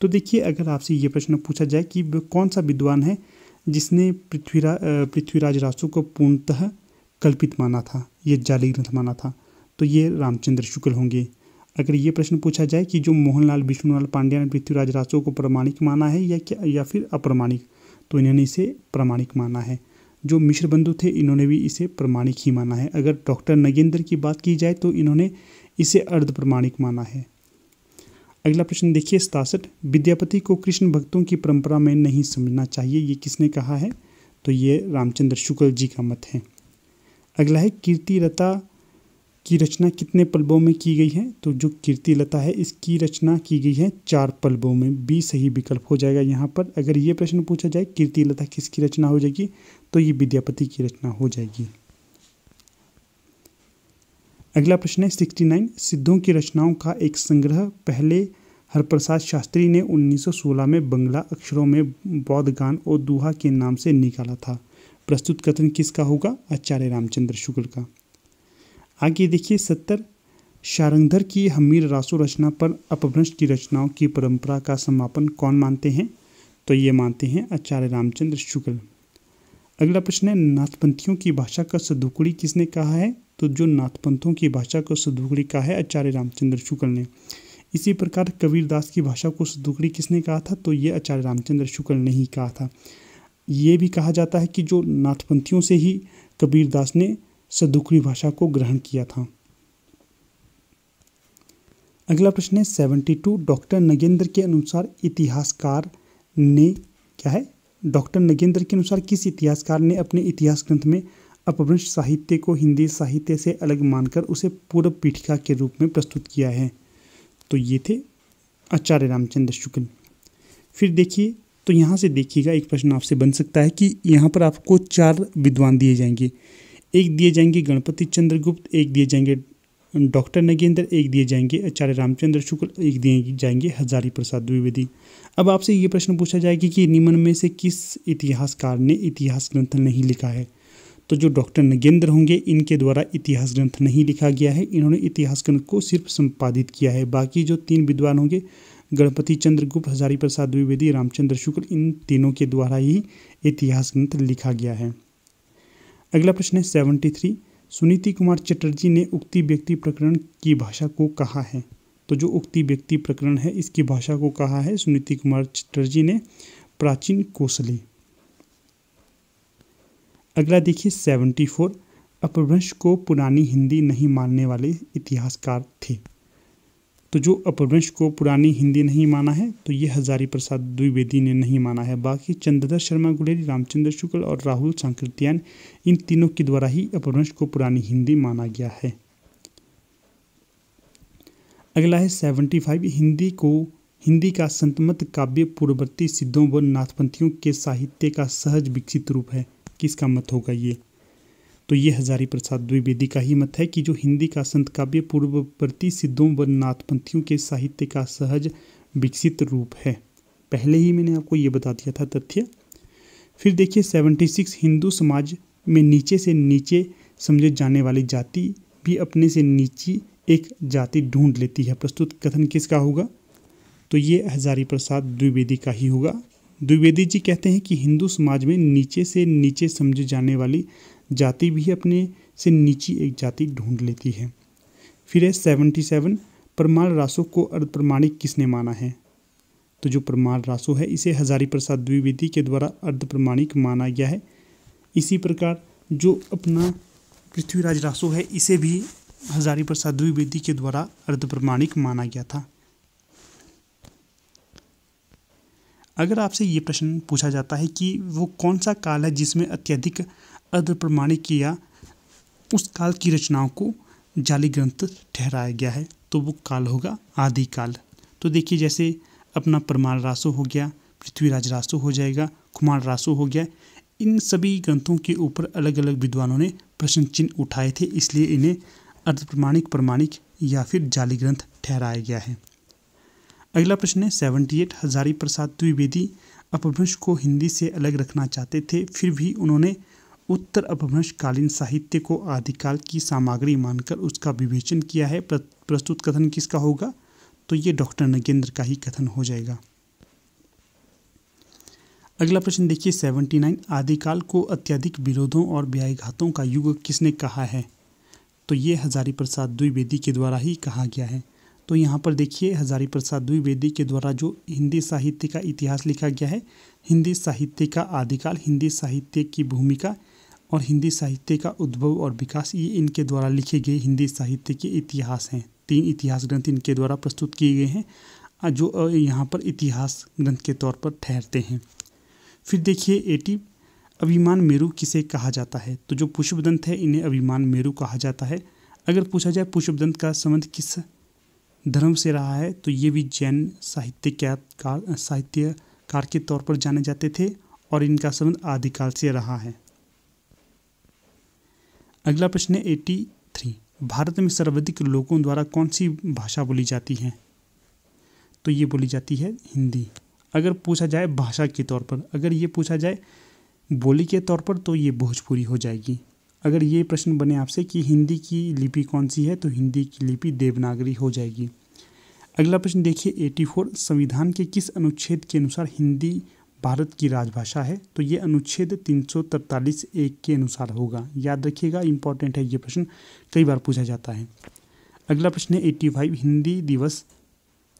तो देखिए अगर आपसे ये प्रश्न पूछा जाए कि कौन सा विद्वान है जिसने पृथ्वीराज पृथ्वीराज रासो को पूर्णतः कल्पित माना था यह जाली ग्रंथ माना था तो ये रामचंद्र शुक्ल होंगे अगर ये प्रश्न पूछा जाए कि जो मोहनलाल विष्णुलाल पांड्या ने पृथ्वीराज रासो को प्रमाणिक माना है या क्या या फिर अप्रमाणिक तो इन्होंने इसे प्रमाणिक माना है जो मिश्र बंधु थे इन्होंने भी इसे प्रमाणिक ही माना है अगर डॉक्टर नगेंद्र की बात की जाए तो इन्होंने इसे अर्ध प्रमाणिक माना है अगला प्रश्न देखिए सतासठ विद्यापति को कृष्ण भक्तों की परंपरा में नहीं समझना चाहिए ये किसने कहा है तो ये रामचंद्र शुक्ल जी का मत है अगला है कीर्तिरता की रचना कितने पल्बों में की गई है तो जो कीर्ति लता है इसकी रचना की गई है चार पल्बों में बी सही विकल्प हो जाएगा यहाँ पर अगर ये प्रश्न पूछा जाए कीर्ति लता किसकी रचना हो जाएगी तो ये विद्यापति की रचना हो जाएगी अगला प्रश्न है सिक्सटी नाइन सिद्धों की रचनाओं का एक संग्रह पहले हरप्रसाद शास्त्री ने 1916 में बंगला अक्षरों में बौद्ध गान और दुहा के नाम से निकाला था प्रस्तुत कथन किसका होगा आचार्य रामचंद्र शुक्ल का आगे देखिए सत्तर शारंगधर की हमीर रासो रचना पर अपभ्रंश की रचनाओं की परंपरा का समापन कौन मानते हैं तो ये मानते हैं आचार्य रामचंद्र शुक्ल अगला प्रश्न है नाथपंथियों की भाषा का सदुकड़ी किसने कहा है तो जो नाथपंथों की भाषा को सदुकड़ी कहा है आचार्य रामचंद्र शुक्ल ने इसी प्रकार कबीरदास की भाषा को सदुकड़ी किसने कहा था तो ये आचार्य रामचंद्र शुक्ल ने ही कहा था ये भी कहा जाता है कि जो नाथपंथियों से ही कबीरदास ने सदुकरी भाषा को ग्रहण किया था अगला प्रश्न है सेवेंटी टू डॉक्टर नगेंद्र के अनुसार इतिहासकार ने क्या है डॉक्टर नगेंद्र के अनुसार किस इतिहासकार ने अपने इतिहास ग्रंथ में अपभ्रंश साहित्य को हिंदी साहित्य से अलग मानकर उसे पूर्व पीठिका के रूप में प्रस्तुत किया है तो ये थे आचार्य रामचंद्र शुक्ल फिर देखिए तो यहाँ से देखिएगा एक प्रश्न आपसे बन सकता है कि यहाँ पर आपको चार विद्वान दिए जाएंगे एक दिए जाएंगे गणपति चंद्रगुप्त एक दिए जाएंगे डॉक्टर नगेंद्र एक दिए जाएंगे आचार्य रामचंद्र शुक्ल एक दिए जाएंगे हजारी प्रसाद द्विवेदी अब आपसे ये प्रश्न पूछा जाएगा कि निम्न में से किस इतिहासकार ने इतिहास ग्रंथ नहीं लिखा है तो जो डॉक्टर नगेंद्र होंगे इनके द्वारा इतिहास ग्रंथ नहीं लिखा गया है इन्होंने इतिहास ग्रंथ को सिर्फ संपादित किया है बाकी जो तीन विद्वान होंगे गणपति चंद्र गुप्त हजारी प्रसाद द्विवेदी रामचंद्र शुक्ल इन तीनों के द्वारा ही इतिहास ग्रंथ लिखा गया है अगला प्रश्न है सेवेंटी थ्री सुनीति कुमार चटर्जी ने उक्ति व्यक्ति प्रकरण की भाषा को कहा है तो जो उक्ति व्यक्ति प्रकरण है इसकी भाषा को कहा है सुनीति कुमार चटर्जी ने प्राचीन कोसली अगला देखिए सेवेंटी फोर अपभ्रंश को पुरानी हिंदी नहीं मानने वाले इतिहासकार थे तो जो अपभ्रंश को पुरानी हिंदी नहीं माना है तो ये हजारी प्रसाद द्विवेदी ने नहीं माना है बाकी चंद्रधर शर्मा गुलेरी रामचंद्र शुक्ल और राहुल सांकृत्यान इन तीनों के द्वारा ही अपभ्रंश को पुरानी हिंदी माना गया है अगला है सेवेंटी फाइव हिंदी को हिंदी का संतमत काव्य पूर्ववर्ती सिद्धों व नाथपंथियों के साहित्य का सहज विकसित रूप है किसका मत होगा ये तो ये हजारी प्रसाद द्विवेदी का ही मत है कि जो हिंदी का संत काव्य पूर्ववर्ती सिद्धों व नाथपंथियों के साहित्य का सहज विकसित रूप है पहले ही मैंने आपको ये बता दिया था तथ्य फिर देखिए सेवेंटी सिक्स हिंदू समाज में नीचे से नीचे समझे जाने वाली जाति भी अपने से नीची एक जाति ढूंढ लेती है प्रस्तुत कथन किसका होगा तो ये हजारी प्रसाद द्विवेदी का ही होगा द्विवेदी जी कहते हैं कि हिंदू समाज में नीचे से नीचे समझे जाने वाली जाति भी अपने से नीची एक जाति ढूंढ लेती है फिर है सेवेंटी सेवन परमाल रासो को अर्धप्रमाणिक किसने माना है तो जो प्रमाण रासो है इसे हजारी प्रसाद द्विवेदी के द्वारा अर्ध प्रमाणिक माना गया है इसी प्रकार जो अपना पृथ्वीराज रासो है इसे भी हजारी प्रसाद द्विवेदी के द्वारा अर्ध प्रमाणिक माना गया था अगर आपसे ये प्रश्न पूछा जाता है कि वो कौन सा काल है जिसमें अत्यधिक अर्धप्रमाणिक प्रमाणिक या उस काल की रचनाओं को जाली ग्रंथ ठहराया गया है तो वो काल होगा आदि काल तो देखिए जैसे अपना प्रमाण रासो हो गया पृथ्वीराज रासो हो जाएगा कुमार रासो हो गया इन सभी ग्रंथों के ऊपर अलग अलग विद्वानों ने प्रश्न चिन्ह उठाए थे इसलिए इन्हें अर्धप्रमाणिक प्रमाणिक या फिर जाली ग्रंथ ठहराया गया है अगला प्रश्न है सेवेंटी एट हजारी प्रसाद द्विवेदी अपभ्रंश को हिंदी से अलग रखना चाहते थे फिर भी उन्होंने उत्तर अपभ्रंशकालीन साहित्य को आदिकाल की सामग्री मानकर उसका विवेचन किया है प्रस्तुत कथन किसका होगा तो ये डॉक्टर नगेंद्र का ही कथन हो जाएगा अगला प्रश्न देखिए सेवेंटी नाइन आदिकाल को अत्यधिक विरोधों और व्यायघातों का युग किसने कहा है तो ये हजारी प्रसाद द्विवेदी के द्वारा ही कहा गया है तो यहाँ पर देखिए हजारी प्रसाद द्विवेदी के द्वारा जो हिंदी साहित्य का इतिहास लिखा गया है हिंदी साहित्य का आदिकाल हिंदी साहित्य की भूमिका और हिंदी साहित्य का उद्भव और विकास ये इनके द्वारा लिखे गए हिंदी साहित्य के इतिहास हैं तीन इतिहास ग्रंथ इनके द्वारा प्रस्तुत किए गए हैं जो यहाँ पर इतिहास ग्रंथ के तौर पर ठहरते हैं फिर देखिए एटी अभिमान मेरु किसे कहा जाता है तो जो पुष्पदंत है इन्हें अभिमान मेरु कहा जाता है अगर पूछा जाए पुष्पदंत का संबंध किस धर्म से रहा है तो ये भी जैन साहित्य क्या कार साहित्यकार के तौर पर जाने जाते थे और इनका संबंध आदिकाल से रहा है अगला प्रश्न है एटी थ्री भारत में सर्वाधिक लोगों द्वारा कौन सी भाषा बोली जाती है तो ये बोली जाती है हिंदी अगर पूछा जाए भाषा के तौर पर अगर ये पूछा जाए बोली के तौर पर तो ये भोजपुरी हो जाएगी अगर ये प्रश्न बने आपसे कि हिंदी की लिपि कौन सी है तो हिंदी की लिपि देवनागरी हो जाएगी अगला प्रश्न देखिए एटी फोर संविधान के किस अनुच्छेद के अनुसार हिंदी भारत की राजभाषा है तो ये अनुच्छेद 343 एक के अनुसार होगा याद रखिएगा इंपॉर्टेंट है ये प्रश्न कई बार पूछा जाता है अगला प्रश्न है 85 हिंदी दिवस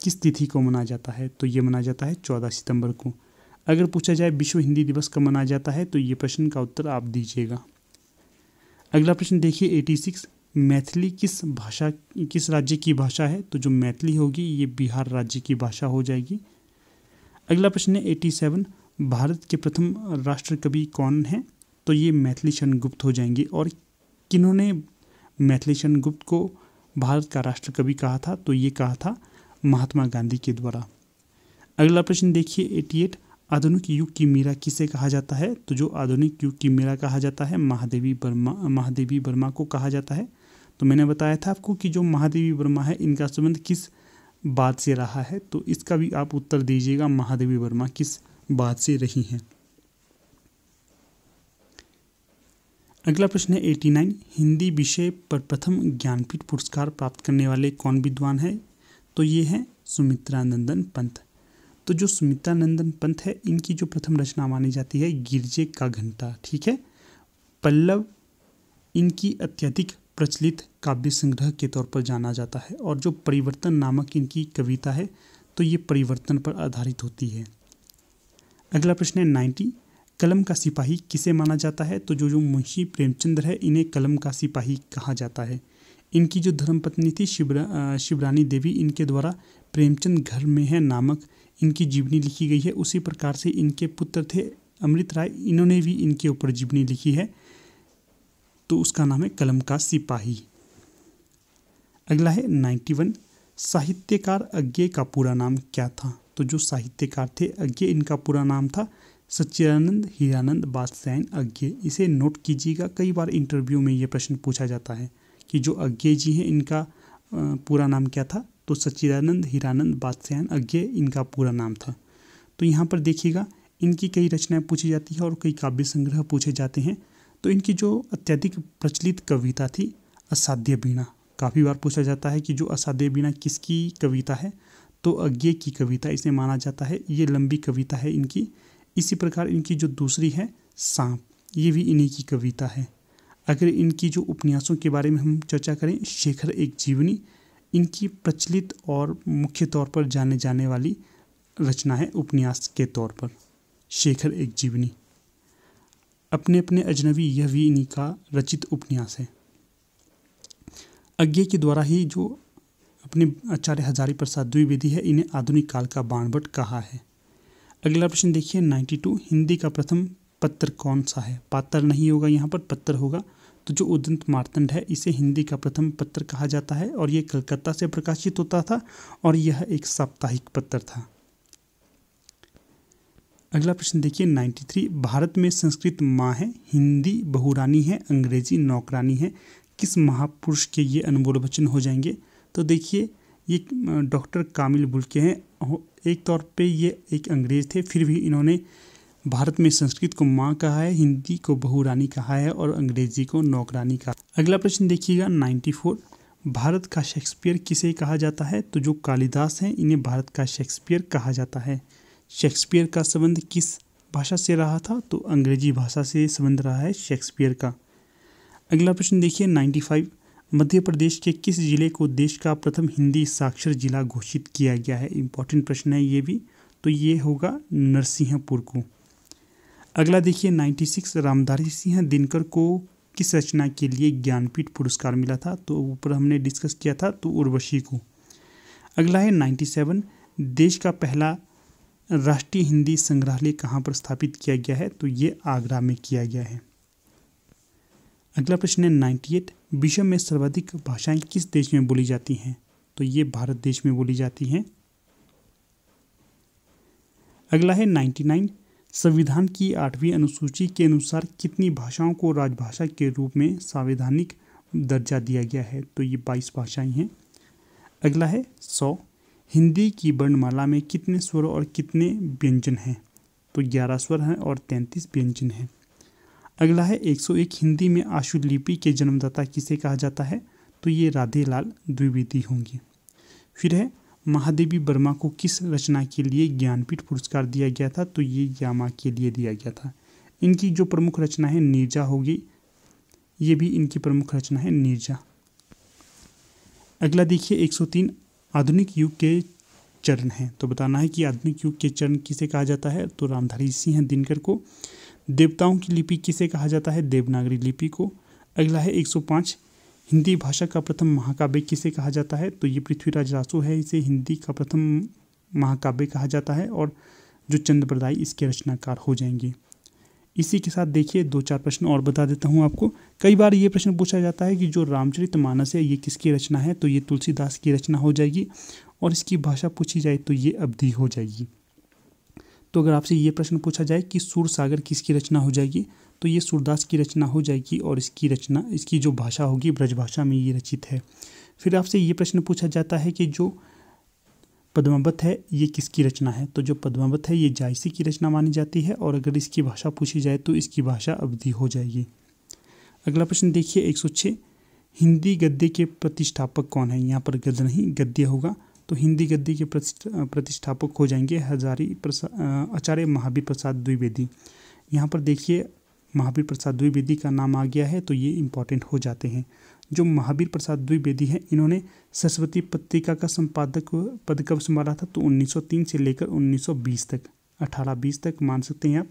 किस तिथि को मनाया जाता है तो ये मनाया जाता है 14 सितंबर को अगर पूछा जाए विश्व हिंदी दिवस कब मनाया जाता है तो ये प्रश्न का उत्तर आप दीजिएगा अगला प्रश्न देखिए सिक्स मैथिली किस भाषा किस राज्य की भाषा है तो जो मैथिली होगी ये बिहार राज्य की भाषा हो जाएगी अगला प्रश्न है एटी सेवन भारत के प्रथम राष्ट्र कवि कौन हैं तो ये मैथिली चंद गुप्त हो जाएंगे और किन्होंने मैथिली चंद गुप्त को भारत का राष्ट्र कवि कहा था तो ये कहा था महात्मा गांधी के द्वारा अगला प्रश्न देखिए एटी एट आधुनिक युग की मीरा किसे कहा जाता है तो जो आधुनिक युग की मीरा कहा जाता है महादेवी वर्मा महादेवी वर्मा को कहा जाता है तो मैंने बताया था आपको कि जो महादेवी वर्मा है इनका संबंध किस बात से रहा है तो इसका भी आप उत्तर दीजिएगा महादेवी वर्मा किस बात से रही हैं अगला प्रश्न है एटी नाइन हिंदी विषय पर प्रथम ज्ञानपीठ पुरस्कार प्राप्त करने वाले कौन विद्वान है तो ये हैं सुमित्रा नंदन पंत तो जो सुमित्रा नंदन पंत है इनकी जो प्रथम रचना मानी जाती है गिरजे का घंटा ठीक है पल्लव इनकी अत्यधिक प्रचलित काव्य संग्रह के तौर पर जाना जाता है और जो परिवर्तन नामक इनकी कविता है तो ये परिवर्तन पर आधारित होती है अगला प्रश्न है नाइन्टी कलम का सिपाही किसे माना जाता है तो जो जो मुंशी प्रेमचंद्र है इन्हें कलम का सिपाही कहा जाता है इनकी जो धर्मपत्नी थी शिवरा शिवरानी देवी इनके द्वारा प्रेमचंद घर में है नामक इनकी जीवनी लिखी गई है उसी प्रकार से इनके पुत्र थे अमृत राय इन्होंने भी इनके ऊपर जीवनी लिखी है तो उसका नाम है कलम का सिपाही अगला है नाइन्टी वन साहित्यकार अज्ञे का पूरा नाम क्या था तो जो साहित्यकार थे अज्ञे इनका पूरा नाम था सच्चिदानंद हीरानंद बादशायन अज्ञे इसे नोट कीजिएगा कई बार इंटरव्यू में ये प्रश्न पूछा जाता है कि जो अज्ञे जी हैं इनका पूरा नाम क्या था तो सच्चिदानंद हीरानंद बादशायन अज्ञे इनका पूरा नाम था तो यहाँ पर देखिएगा इनकी कई रचनाएं पूछी जाती है और कई काव्य संग्रह पूछे जाते हैं तो इनकी जो अत्यधिक प्रचलित कविता थी असाध्य बीणा काफ़ी बार पूछा जाता है कि जो असाध्य बीणा किसकी कविता है तो अज्ञे की कविता इसे माना जाता है ये लंबी कविता है इनकी इसी प्रकार इनकी जो दूसरी है सांप ये भी इन्हीं की कविता है अगर इनकी जो उपन्यासों के बारे में हम चर्चा करें शेखर एक जीवनी इनकी प्रचलित और मुख्य तौर पर जाने जाने वाली रचना है उपन्यास के तौर पर शेखर एक जीवनी अपने अपने अजनबी यह भी इन्हीं का रचित उपन्यास है अज्ञे के द्वारा ही जो अपने आचार्य हजारी प्रसाद द्विवेदी है इन्हें आधुनिक काल का बाणभट्ट कहा है अगला प्रश्न देखिए 92 हिंदी का प्रथम पत्र कौन सा है पात्र नहीं होगा यहाँ पर पत्र होगा तो जो उदंत मारतंड है इसे हिंदी का प्रथम पत्र कहा जाता है और ये कलकत्ता से प्रकाशित होता था और यह एक साप्ताहिक पत्र था अगला प्रश्न देखिए 93 भारत में संस्कृत माँ है हिंदी बहुरानी है अंग्रेजी नौकरानी है किस महापुरुष के ये अनमोल वचन हो जाएंगे तो देखिए ये डॉक्टर कामिल बुल्के हैं एक तौर पे ये एक अंग्रेज थे फिर भी इन्होंने भारत में संस्कृत को माँ कहा है हिंदी को बहुरानी कहा है और अंग्रेजी को नौकरानी कहा अगला प्रश्न देखिएगा नाइन्टी भारत का शेक्सपियर किसे कहा जाता है तो जो कालिदास हैं इन्हें भारत का शेक्सपियर कहा जाता है शेक्सपियर का संबंध किस भाषा से रहा था तो अंग्रेजी भाषा से संबंध रहा है शेक्सपियर का अगला प्रश्न देखिए नाइन्टी फाइव मध्य प्रदेश के किस जिले को देश का प्रथम हिंदी साक्षर जिला घोषित किया गया है इम्पॉर्टेंट प्रश्न है ये भी तो ये होगा नरसिंहपुर को अगला देखिए नाइन्टी सिक्स रामधारी सिंह दिनकर को किस रचना के लिए ज्ञानपीठ पुरस्कार मिला था तो ऊपर हमने डिस्कस किया था तो उर्वशी को अगला है नाइन्टी सेवन देश का पहला राष्ट्रीय हिंदी संग्रहालय कहाँ पर स्थापित किया गया है तो ये आगरा में किया गया है अगला प्रश्न है नाइन्टी एट विश्व में सर्वाधिक भाषाएं किस देश में बोली जाती हैं तो ये भारत देश में बोली जाती हैं अगला है नाइन्टी नाइन संविधान की आठवीं अनुसूची के अनुसार कितनी भाषाओं को राजभाषा के रूप में संवैधानिक दर्जा दिया गया है तो ये बाईस भाषाएं हैं अगला है सौ हिंदी की वर्णमाला में कितने स्वर और कितने व्यंजन हैं तो ग्यारह स्वर हैं और तैंतीस व्यंजन हैं अगला है 101 हिंदी में आशु लिपि के जन्मदाता किसे कहा जाता है तो ये राधेलाल द्विवेदी होंगे फिर है महादेवी वर्मा को किस रचना के लिए ज्ञानपीठ पुरस्कार दिया गया था तो ये यामा के लिए दिया गया था इनकी जो प्रमुख रचना है नीरजा होगी ये भी इनकी प्रमुख रचना है नीरजा अगला देखिए 103 आधुनिक युग के चरण हैं तो बताना है कि आधुनिक युग के चरण किसे कहा जाता है तो रामधारी सिंह हैं दिनकर को देवताओं की लिपि किसे कहा जाता है देवनागरी लिपि को अगला है 105 हिंदी भाषा का प्रथम महाकाव्य किसे कहा जाता है तो ये पृथ्वीराज रासो है इसे हिंदी का प्रथम महाकाव्य कहा जाता है और जो चंद्रप्रदाय इसके रचनाकार हो जाएंगे इसी के साथ देखिए दो चार प्रश्न और बता देता हूँ आपको कई बार ये प्रश्न पूछा जाता है कि जो रामचरित मानस है ये किसकी रचना है तो ये तुलसीदास की रचना हो जाएगी और इसकी भाषा पूछी जाए तो ये अवधि हो जाएगी तो अगर आपसे ये प्रश्न पूछा जाए कि सूर सागर किसकी रचना हो जाएगी तो ये सूरदास की रचना हो जाएगी और इसकी रचना इसकी जो भाषा होगी ब्रजभाषा में ये रचित है फिर आपसे ये प्रश्न पूछा जाता है कि जो पद्मावत है ये किसकी रचना है तो जो पद्मावत है ये जायसी की रचना मानी जाती है और अगर इसकी भाषा पूछी जाए तो इसकी भाषा अवधि हो जाएगी अगला प्रश्न देखिए एक सौ छः हिंदी गद्य के प्रतिष्ठापक कौन है यहाँ पर गद्य नहीं गद्य होगा तो हिंदी गद्य के प्रतिष्ठापक हो जाएंगे हजारी प्रसाद आचार्य महावीर प्रसाद द्विवेदी यहाँ पर देखिए महावीर प्रसाद द्विवेदी का नाम आ गया है तो ये इम्पॉर्टेंट हो जाते हैं जो महावीर प्रसाद द्विवेदी हैं इन्होंने सरस्वती पत्रिका का संपादक पद कब संभाला था तो 1903 से लेकर 1920 तक 1820 तक मान सकते हैं आप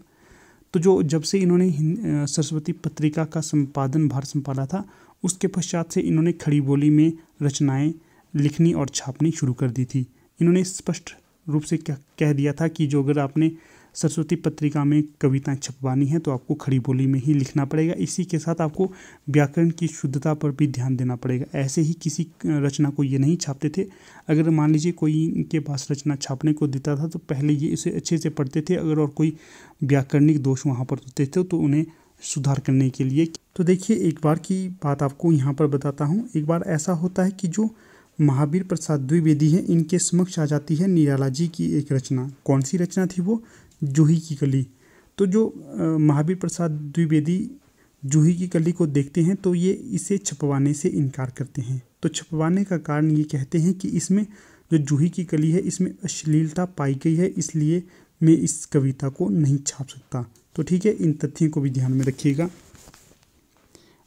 तो जो जब से इन्होंने सरस्वती पत्रिका का संपादन भार संभाला था उसके पश्चात से इन्होंने खड़ी बोली में रचनाएं लिखनी और छापनी शुरू कर दी थी इन्होंने स्पष्ट रूप से कह दिया था कि जो अगर आपने सरस्वती पत्रिका में कविताएं छपवानी है तो आपको खड़ी बोली में ही लिखना पड़ेगा इसी के साथ आपको व्याकरण की शुद्धता पर भी ध्यान देना पड़ेगा ऐसे ही किसी रचना को ये नहीं छापते थे अगर मान लीजिए कोई इनके पास रचना छापने को देता था तो पहले ये इसे अच्छे से पढ़ते थे अगर और कोई व्याकरणिक दोष वहाँ पर होते थे तो उन्हें सुधार करने के लिए तो देखिए एक बार की बात आपको यहाँ पर बताता हूँ एक बार ऐसा होता है कि जो महावीर प्रसाद द्विवेदी हैं इनके समक्ष आ जाती है निराला जी की एक रचना कौन सी रचना थी वो जूही की कली तो जो महावीर प्रसाद द्विवेदी जूही की कली को देखते हैं तो ये इसे छपवाने से इनकार करते हैं तो छपवाने का कारण ये कहते हैं कि इसमें जो जूही की कली है इसमें अश्लीलता पाई गई है इसलिए मैं इस कविता को नहीं छाप सकता तो ठीक है इन तथ्यों को भी ध्यान में रखिएगा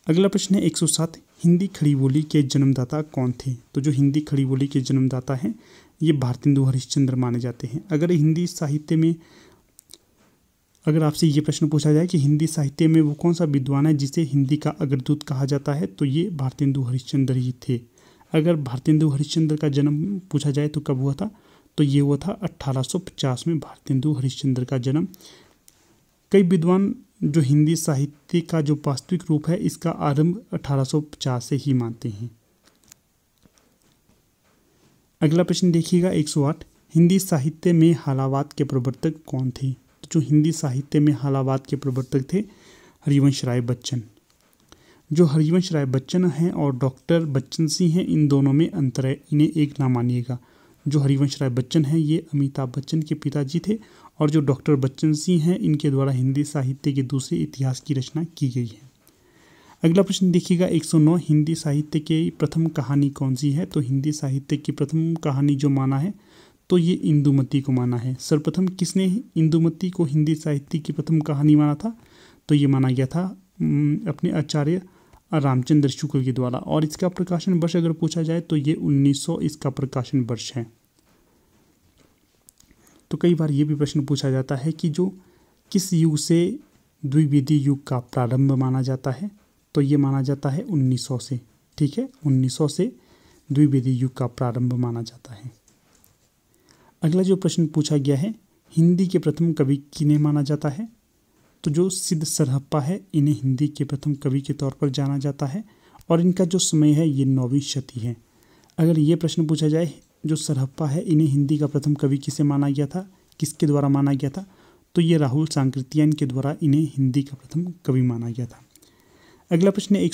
अगला प्रश्न है 107 हिंदी खड़ी बोली के जन्मदाता कौन थे तो जो हिंदी खड़ी बोली के जन्मदाता हैं ये भारतेंदु हरिश्चंद्र माने जाते हैं अगर हिंदी साहित्य में अगर आपसे ये प्रश्न पूछा जाए कि हिंदी साहित्य में वो कौन सा विद्वान है जिसे हिंदी का अग्रदूत कहा जाता है तो ये भारतेंदु हरिश्चंद्र ही थे अगर भारतेंदु हरिश्चंद्र का जन्म पूछा जाए तो कब हुआ था तो ये हुआ था 1850 में भारतेंदु हरिश्चंद्र का जन्म कई विद्वान जो हिंदी साहित्य का जो वास्तविक रूप है इसका आरंभ अठारह से ही मानते हैं अगला प्रश्न देखिएगा 108 हिंदी साहित्य में हालावाद के प्रवर्तक कौन थे जो हिंदी साहित्य में हालावाद के प्रवर्तक थे हरिवंश राय बच्चन जो हरिवंश राय बच्चन हैं और डॉक्टर बच्चन सिंह हैं इन दोनों में अंतर है इन्हें एक ना मानिएगा जो हरिवंश राय बच्चन हैं ये अमिताभ बच्चन के पिताजी थे और जो डॉक्टर बच्चन सिंह हैं इनके द्वारा हिंदी साहित्य के दूसरे इतिहास की रचना की गई है अगला प्रश्न देखिएगा 109 हिंदी साहित्य के प्रथम कहानी कौन सी है तो हिंदी साहित्य की प्रथम कहानी जो माना है तो ये इंदुमती को माना है सर्वप्रथम किसने इंदुमती को हिंदी साहित्य की प्रथम कहानी माना था तो ये माना गया था अपने आचार्य रामचंद्र शुक्ल के द्वारा और इसका प्रकाशन वर्ष अगर पूछा जाए तो ये 1900 इसका प्रकाशन वर्ष है तो कई बार ये भी प्रश्न पूछा जाता है कि जो किस युग से द्विवेदी युग का प्रारंभ माना जाता है तो ये माना जाता है 1900 से ठीक है 1900 से द्विवेदी युग का प्रारंभ माना जाता है अगला जो प्रश्न पूछा गया है हिंदी के प्रथम कवि किन्हें माना जाता है तो जो सिद्ध सरहप्पा है इन्हें हिंदी के प्रथम कवि के तौर पर जाना जाता है और इनका जो समय है ये नौवीं शती है अगर ये प्रश्न पूछा जाए जो सरहप्पा है इन्हें हिंदी का प्रथम कवि किसे माना गया था किसके द्वारा माना गया था तो ये राहुल सांकृतियान के द्वारा इन्हें हिंदी का प्रथम कवि माना गया था अगला प्रश्न एक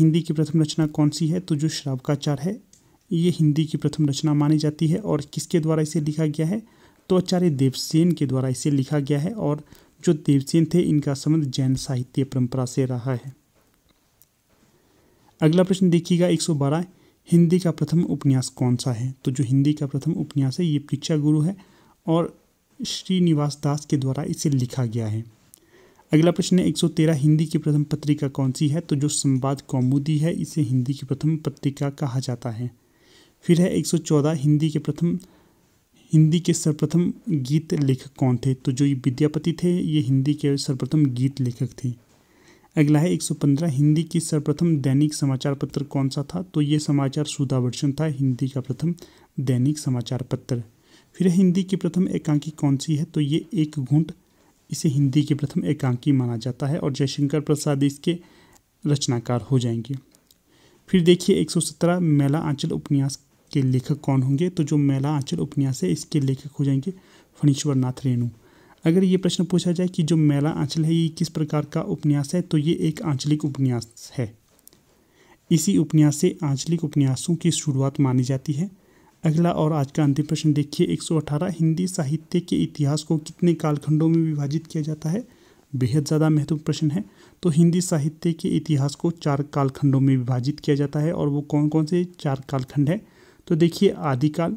हिंदी की प्रथम रचना कौन सी है तो जो श्रावकाचार है ये हिंदी की प्रथम रचना मानी जाती है और किसके द्वारा इसे लिखा गया है तो आचार्य देवसेन के द्वारा इसे लिखा गया है और जो देवसेन थे इनका संबंध जैन साहित्य परंपरा से रहा है अगला प्रश्न देखिएगा 112 हिंदी का प्रथम उपन्यास कौन सा है तो जो हिंदी का प्रथम उपन्यास है ये परीक्षा गुरु है और श्रीनिवास दास के द्वारा इसे लिखा गया है अगला प्रश्न है 113 हिंदी की प्रथम पत्रिका कौन सी है तो जो संवाद कौमुदी है इसे हिंदी की प्रथम पत्रिका कहा जाता है फिर है 114 हिंदी के प्रथम हिंदी के सर्वप्रथम गीत लेखक कौन थे तो जो ये विद्यापति थे ये हिंदी के सर्वप्रथम गीत लेखक थे अगला है 115 हिंदी की सर्वप्रथम दैनिक समाचार पत्र कौन सा था तो ये समाचार सुधा था हिंदी का प्रथम दैनिक समाचार पत्र फिर हिंदी की प्रथम एकांकी कौन सी है तो ये एक घूंट इसे हिंदी की प्रथम एकांकी माना जाता है और जयशंकर प्रसाद इसके रचनाकार हो जाएंगे फिर देखिए 117 मेला आंचल उपन्यास के लेखक कौन होंगे तो जो मेला आंचल उपन्यास है इसके लेखक हो जाएंगे फणीश्वर नाथ रेणु अगर ये प्रश्न पूछा जाए कि जो मेला आंचल है ये किस प्रकार का उपन्यास है तो ये एक आंचलिक उपन्यास है इसी उपन्यास से आंचलिक उपन्यासों की शुरुआत मानी जाती है अगला और आज का अंतिम प्रश्न देखिए 118 हिंदी साहित्य के इतिहास को कितने कालखंडों में विभाजित किया जाता है बेहद ज़्यादा महत्वपूर्ण प्रश्न है तो हिंदी साहित्य के इतिहास को चार कालखंडों में विभाजित किया जाता है और वो कौन कौन से चार कालखंड है तो देखिए आदिकाल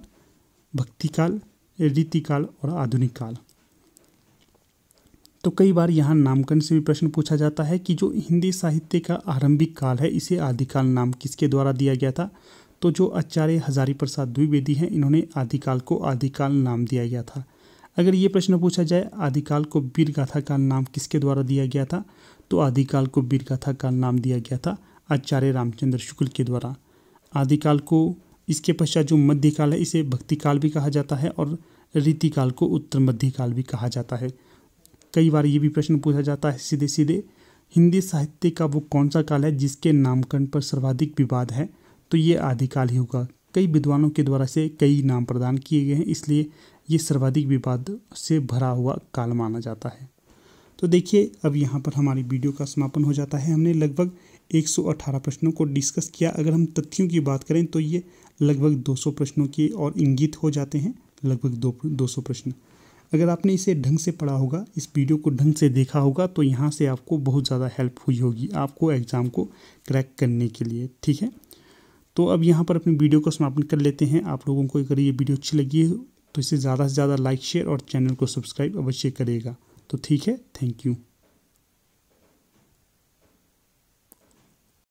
भक्तिकाल रीतिकाल और आधुनिक काल तो कई बार यहाँ नामकरण से भी प्रश्न पूछा जाता है कि जो हिंदी साहित्य का आरंभिक काल है इसे आदिकाल नाम किसके द्वारा दिया गया था तो जो आचार्य हजारी प्रसाद द्विवेदी हैं इन्होंने आदिकाल को आदिकाल नाम दिया गया था अगर ये प्रश्न पूछा जाए आदिकाल को वीर गाथा का नाम किसके द्वारा दिया गया था तो आदिकाल को वीर गाथा का नाम दिया गया था आचार्य रामचंद्र शुक्ल के द्वारा आदिकाल को इसके पश्चात जो मध्यकाल है इसे भक्ति काल भी कहा जाता है और रीतिकाल को उत्तर मध्य काल भी कहा जाता है कई बार ये भी प्रश्न पूछा जाता है सीधे सीधे हिंदी साहित्य का वो कौन सा काल है जिसके नामकरण पर सर्वाधिक विवाद है तो ये आदिकाल ही होगा कई विद्वानों के द्वारा से कई नाम प्रदान किए गए हैं इसलिए ये सर्वाधिक विवाद से भरा हुआ काल माना जाता है तो देखिए अब यहाँ पर हमारी वीडियो का समापन हो जाता है हमने लगभग 118 प्रश्नों को डिस्कस किया अगर हम तथ्यों की बात करें तो ये लगभग 200 प्रश्नों के और इंगित हो जाते हैं लगभग दो दो सौ प्रश्न अगर आपने इसे ढंग से पढ़ा होगा इस वीडियो को ढंग से देखा होगा तो यहाँ से आपको बहुत ज़्यादा हेल्प हुई होगी आपको एग्ज़ाम को क्रैक करने के लिए ठीक है तो अब यहाँ पर अपनी वीडियो को समापन कर लेते हैं आप लोगों को अगर ये वीडियो अच्छी लगी है तो इसे ज़्यादा से ज़्यादा लाइक शेयर और चैनल को सब्सक्राइब अवश्य करेगा तो ठीक है थैंक यू